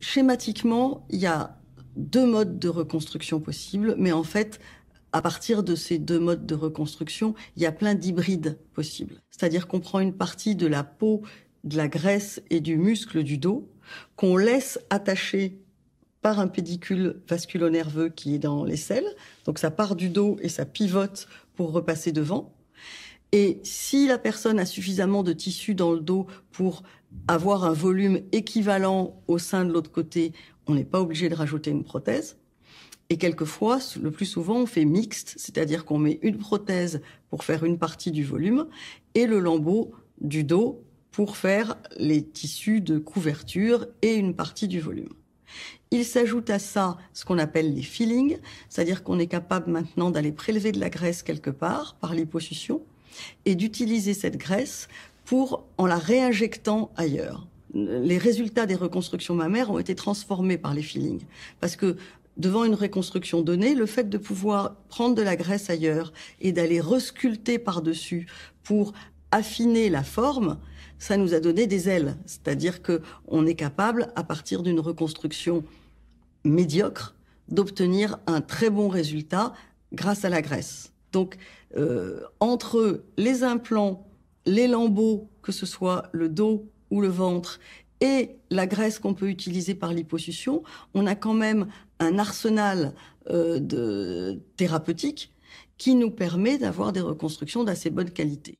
Schématiquement, il y a deux modes de reconstruction possibles, mais en fait, à partir de ces deux modes de reconstruction, il y a plein d'hybrides possibles. C'est-à-dire qu'on prend une partie de la peau, de la graisse et du muscle du dos, qu'on laisse attacher par un pédicule vasculonerveux qui est dans l'aisselle. Donc ça part du dos et ça pivote pour repasser devant. Et si la personne a suffisamment de tissu dans le dos pour avoir un volume équivalent au sein de l'autre côté, on n'est pas obligé de rajouter une prothèse. Et quelquefois, le plus souvent, on fait mixte, c'est-à-dire qu'on met une prothèse pour faire une partie du volume et le lambeau du dos pour faire les tissus de couverture et une partie du volume. Il s'ajoute à ça ce qu'on appelle les fillings, c'est-à-dire qu'on est capable maintenant d'aller prélever de la graisse quelque part par l'hyposuction et d'utiliser cette graisse pour en la réinjectant ailleurs. Les résultats des reconstructions mammaires ont été transformés par les fillings. parce que devant une reconstruction donnée, le fait de pouvoir prendre de la graisse ailleurs et d'aller resculpter par-dessus pour affiner la forme, ça nous a donné des ailes, c'est-à-dire qu'on est capable à partir d'une reconstruction médiocre d'obtenir un très bon résultat grâce à la graisse. Donc, euh, entre les implants, les lambeaux, que ce soit le dos ou le ventre, et la graisse qu'on peut utiliser par liposuction, on a quand même un arsenal euh, de thérapeutique qui nous permet d'avoir des reconstructions d'assez bonne qualité.